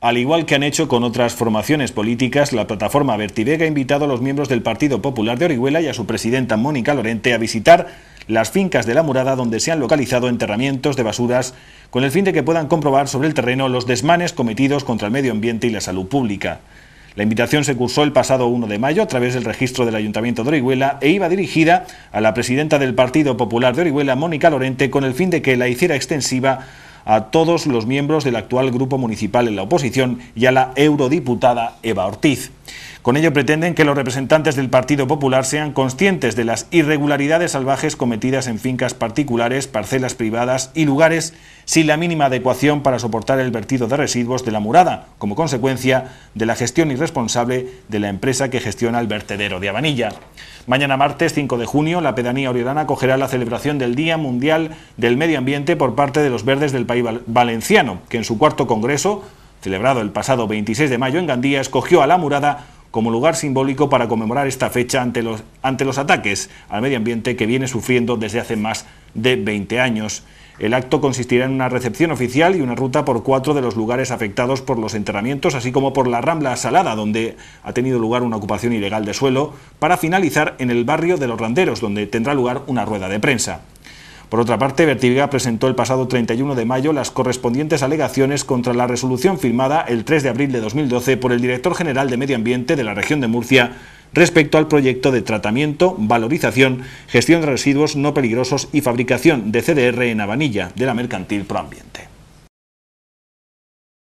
Al igual que han hecho con otras formaciones políticas, la plataforma Vertivega ha invitado a los miembros del Partido Popular de Orihuela y a su presidenta Mónica Lorente a visitar las fincas de la murada donde se han localizado enterramientos de basuras con el fin de que puedan comprobar sobre el terreno los desmanes cometidos contra el medio ambiente y la salud pública. La invitación se cursó el pasado 1 de mayo a través del registro del Ayuntamiento de Orihuela e iba dirigida a la presidenta del Partido Popular de Orihuela, Mónica Lorente, con el fin de que la hiciera extensiva a todos los miembros del actual grupo municipal en la oposición y a la eurodiputada Eva Ortiz. Con ello pretenden que los representantes del Partido Popular sean conscientes de las irregularidades salvajes cometidas en fincas particulares, parcelas privadas y lugares sin la mínima adecuación para soportar el vertido de residuos de la murada, como consecuencia de la gestión irresponsable de la empresa que gestiona el vertedero de Avanilla. Mañana martes 5 de junio, la pedanía oriolana acogerá la celebración del Día Mundial del Medio Ambiente por parte de los verdes del país valenciano, que en su cuarto congreso, celebrado el pasado 26 de mayo en Gandía, escogió a la murada como lugar simbólico para conmemorar esta fecha ante los, ante los ataques al medio ambiente que viene sufriendo desde hace más de 20 años. El acto consistirá en una recepción oficial y una ruta por cuatro de los lugares afectados por los enterramientos, así como por la Rambla Salada, donde ha tenido lugar una ocupación ilegal de suelo, para finalizar en el barrio de los Randeros, donde tendrá lugar una rueda de prensa. Por otra parte, vertiga presentó el pasado 31 de mayo las correspondientes alegaciones contra la resolución firmada el 3 de abril de 2012 por el director general de Medio Ambiente de la región de Murcia respecto al proyecto de tratamiento, valorización, gestión de residuos no peligrosos y fabricación de CDR en Abanilla de la mercantil Proambiente.